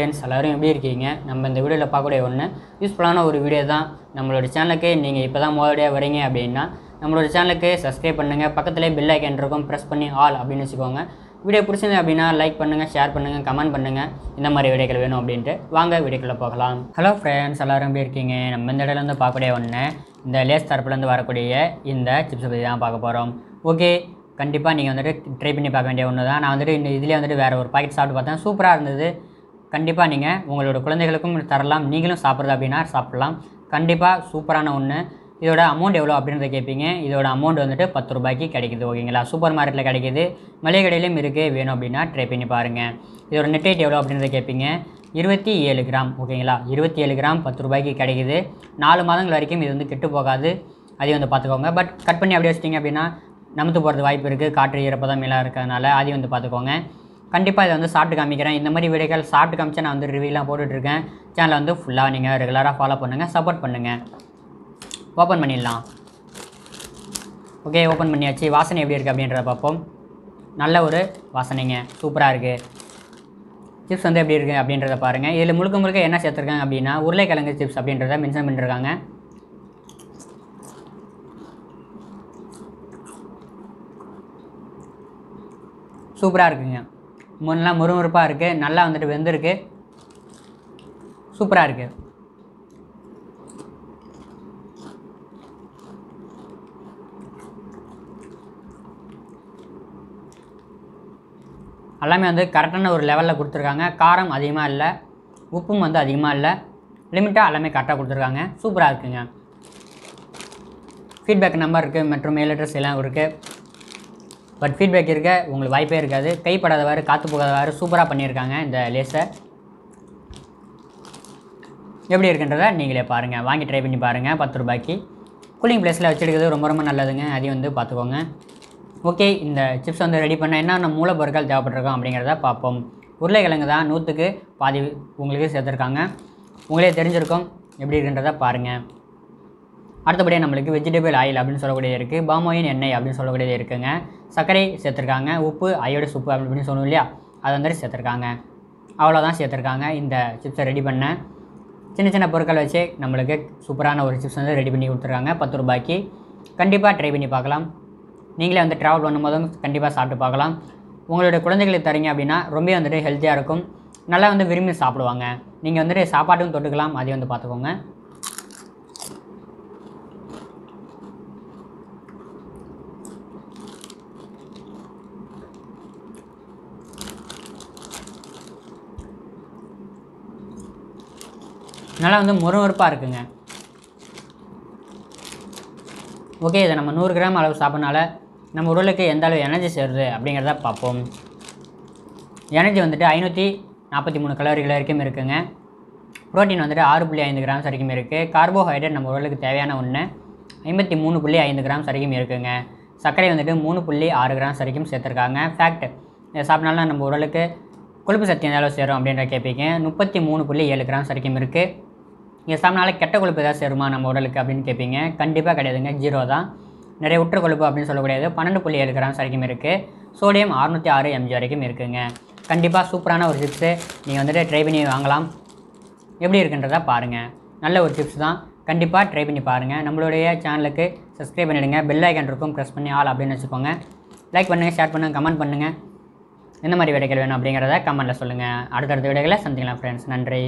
friends எல்லோரும் எப்படி இருக்கீங்க நம்ம இந்த வீடியோவில் பார்க்கக்கூடிய ஒன்று யூஸ்ஃபுல்லான ஒரு வீடியோ தான் நம்மளோட சேனலுக்கு நீங்கள் இப்போ தான் முதலடியாக வரீங்க அப்படின்னா நம்மளோட சேனலுக்கு சப்ஸ்கிரைப் பண்ணுங்கள் பக்கத்துலேயே பெல் ஐக்கன் இருக்கும் ப்ரெஸ் பண்ணி ஆல் அப்படின்னு வச்சுக்கோங்க வீடியோ பிடிச்சிருந்தது அப்படின்னா லைக் பண்ணுங்கள் ஷேர் பண்ணுங்கள் கமெண்ட் பண்ணுங்கள் இந்த மாதிரி வீடியோக்கள் வேணும் அப்படின்ட்டு வாங்க வீடியோக்குள்ளே போகலாம் ஹலோ ஃப்ரெண்ட்ஸ் எல்லோரும் எப்படி இருக்கீங்க நம்ம இந்த இடத்துல வந்து பார்க்கக்கூடிய ஒன்று இந்த லேஸ் தரப்புலேருந்து வரக்கூடிய இந்த சிப்ஸை பற்றி தான் பார்க்க போகிறோம் ஓகே கண்டிப்பாக நீங்கள் வந்துட்டு ட்ரை பண்ணி பார்க்க வேண்டிய ஒன்று தான் நான் வந்துட்டு இந்த இதிலே வந்துட்டு வேறு ஒரு பாக்கெட் சாப்பிட்டு பார்த்தேன் சூப்பராக இருந்தது கண்டிப்பாக நீங்கள் உங்களோட குழந்தைகளுக்கும் தரலாம் நீங்களும் சாப்பிட்றது அப்படின்னா சாப்பிட்லாம் கண்டிப்பாக சூப்பரான ஒன்று இதோட அமௌண்ட் எவ்வளோ அப்படின்றத கேட்பீங்க இதோட அமௌண்ட் வந்துட்டு பத்து ரூபாய்க்கு கிடைக்குது ஓகேங்களா சூப்பர் மார்க்கெட்டில் கிடைக்கிது மளிகை கடையிலும் இருக்குது வேணும் அப்படின்னா ட்ரை பண்ணி பாருங்கள் இதோட நெட் ரேட் எவ்வளோ அப்படின்றத கேட்பீங்க இருபத்தி ஏழு கிராம் ஓகேங்களா இருபத்தி ஏழு கிராம் பத்து ரூபாய்க்கு கிடைக்குது நாலு மாதங்கள் வரைக்கும் இது வந்து கெட்டு போகாது அதையும் வந்து பார்த்துக்கோங்க பட் கட் பண்ணி அப்படியே வச்சிட்டிங்க அப்படின்னா நமத்து போகிறது வாய்ப்பு இருக்குது காற்று ஈரப்பதம் எல்லாம் இருக்கிறதுனால அதையும் வந்து பார்த்துக்கோங்க கண்டிப்பாக இதை வந்து சாப்பிட்டு காமிக்கிறேன் இந்த மாதிரி விடைகள் சாப்பிட்டு காமிச்சு நான் வந்து ரிவ்யூலாம் போட்டுட்ருக்கேன் சேனலை வந்து ஃபுல்லாக நீங்கள் ரெகுலராக ஃபாலோ பண்ணுங்கள் சப்போர்ட் பண்ணுங்கள் ஓப்பன் பண்ணிடலாம் ஓகே ஓப்பன் பண்ணியாச்சு வாசனை எப்படி இருக்குது அப்படின்றத பார்ப்போம் நல்ல ஒரு வாசனைங்க சூப்பராக இருக்குது சிப்ஸ் வந்து எப்படி இருக்குது அப்படின்றத பாருங்கள் இதில் முழுக்க முழுக்க என்ன சேர்த்துருக்காங்க அப்படின்னா உருளைக்கிழங்கு சிப்ஸ் அப்படின்றத மென்ஷன் பண்ணியிருக்காங்க சூப்பராக இருக்குங்க முன்னெலாம் முறுமுறுப்பாக இருக்குது நல்லா வந்துட்டு வெந்திருக்கு சூப்பராக இருக்குது எல்லாமே வந்து கரெக்டான ஒரு லெவலில் கொடுத்துருக்காங்க காரம் அதிகமாக இல்லை உப்பும் வந்து அதிகமாக இல்லை லிமிட்டாக எல்லாமே கரெக்டாக கொடுத்துருக்காங்க சூப்பராக இருக்குங்க ஃபீட்பேக் நம்பர் இருக்குது மற்றும் மெயில் அட்ரஸ் எல்லாம் இருக்குது பட் ஃபீட்பேக் இருக்க உங்களுக்கு வாய்ப்பே இருக்காது கைப்படாதவாறு காற்று போகாதவாறு சூப்பராக பண்ணியிருக்காங்க இந்த லேஸை எப்படி இருக்குன்றதை நீங்களே பாருங்கள் வாங்கி ட்ரை பண்ணி பாருங்கள் பத்து ரூபாய்க்கு கூலிங் ப்ளேஸில் வச்சுருக்கிறது ரொம்ப ரொம்ப நல்லதுங்க அதையும் வந்து பார்த்துக்கோங்க ஓகே இந்த சிப்ஸ் வந்து ரெடி பண்ண என்னென்ன மூலப்பொருட்கள் தேவைப்பட்டிருக்கோம் அப்படிங்கிறத பார்ப்போம் உருளைக்கிழங்கு தான் நூற்றுக்கு பாதி உங்களுக்கு சேர்த்துருக்காங்க உங்களே தெரிஞ்சிருக்கோம் எப்படி இருக்குன்றதை பாருங்கள் அடுத்தபடியாக நம்மளுக்கு வெஜிடபிள் ஆயில் அப்படின்னு சொல்லக்கூடிய இருக்குது பாமோயின் எண்ணெய் அப்படின்னு சொல்லக்கூடியது இருக்குங்க சர்க்கரை சேர்த்துருக்காங்க உப்பு அயோடஸ் சுப்பு அப்படின்னு சொல்லணும் இல்லையா அதை மாதிரி சேர்த்துருக்காங்க அவ்வளோதான் சேர்த்துருக்காங்க இந்த சிப்ஸை ரெடி பண்ண சின்ன சின்ன பொருட்கள் வச்சு நம்மளுக்கு சூப்பரான ஒரு சிப்ஸ் வந்து ரெடி பண்ணி கொடுத்துருக்காங்க பத்து ரூபாய்க்கு கண்டிப்பாக ட்ரை பண்ணி பார்க்கலாம் நீங்களே வந்து ட்ராவல் பண்ணும்போதும் கண்டிப்பாக சாப்பிட்டு பார்க்கலாம் உங்களுடைய குழந்தைகளுக்கு தரீங்க அப்படின்னா ரொம்ப வந்துட்டு ஹெல்த்தியாக இருக்கும் நல்லா வந்து விரும்பி சாப்பிடுவாங்க நீங்கள் வந்துட்டு சாப்பாட்டும் தொட்டுக்கலாம் அதையும் வந்து பார்த்துக்கோங்க நல்லா வந்து முறுமுறுப்பாக இருக்குங்க ஓகே இதை நம்ம நூறு கிராம் அளவு சாப்பிட்றனால நம்ம உடலுக்கு எந்த அளவு எனர்ஜி சேருது அப்படிங்கிறத பார்ப்போம் எனர்ஜி வந்துட்டு ஐநூற்றி நாற்பத்தி மூணு கலோரிகள் வரைக்கும் இருக்குங்க ப்ரோட்டீன் வந்துட்டு ஆறு புள்ளி ஐந்து கிராம்ஸ் வரைக்கும் இருக்குது கார்போஹைட்ரேட் நம்ம உடலுக்கு தேவையான ஒன்று ஐம்பத்தி மூணு புள்ளி ஐந்து கிராம்ஸ் வரைக்கும் இருக்குங்க சர்க்கரை வந்துட்டு மூணு புள்ளி ஆறு கிராம்ஸ் வரைக்கும் சேர்த்துருக்காங்க ஃபேக்ட் இதை சாப்பிட்னாலும் நம்ம உடலுக்கு கொழுப்பு சக்தி எந்த அளவு சேரும் அப்படின்ற கேட்பீங்க முப்பத்தி மூணு புள்ளி ஏழு கிராம்ஸ் வரைக்கும் இருக்குது நீங்கள் சாப்பிட்னால கெட்ட கொழுப்பு ஏதாவது சேருமா நம்ம உடலுக்கு அப்படின்னு கேட்பீங்க கண்டிப்பாக கிடையாதுங்க ஜீரோ தான் நிறைய உற்ற கொழுப்பு அப்படின்னு சொல்லக்கூடியது பன்னெண்டு புள்ளி ஏழு கிராம்ஸ் வரைக்கும் இருக்குது சோடியம் அறுநூற்றி ஆறு எம்ஜி வரைக்கும் இருக்குதுங்க கண்டிப்பாக சூப்பரான ஒரு சிப்ஸு நீங்கள் வந்துட்டு ட்ரை பண்ணி வாங்கலாம் எப்படி இருக்குன்றதை பாருங்கள் நல்ல ஒரு சிப்ஸ் தான் கண்டிப்பாக ட்ரை பண்ணி பாருங்கள் நம்மளுடைய சேனலுக்கு சப்ஸ்கிரைப் பண்ணிவிடுங்க பெல் ஐக்கன் இருக்கும் ப்ரெஸ் பண்ணி ஆள் அப்படின்னு வச்சுக்கோங்க லைக் பண்ணுங்கள் ஷேர் பண்ணுங்கள் கமெண்ட் பண்ணுங்கள் எந்த மாதிரி விடைகள் வேணும் அப்படிங்கிறத கமெண்ட்டில் சொல்லுங்கள் அடுத்தடுத்த விடைகளை சந்திக்கலாம் ஃப்ரெண்ட்ஸ் நன்றி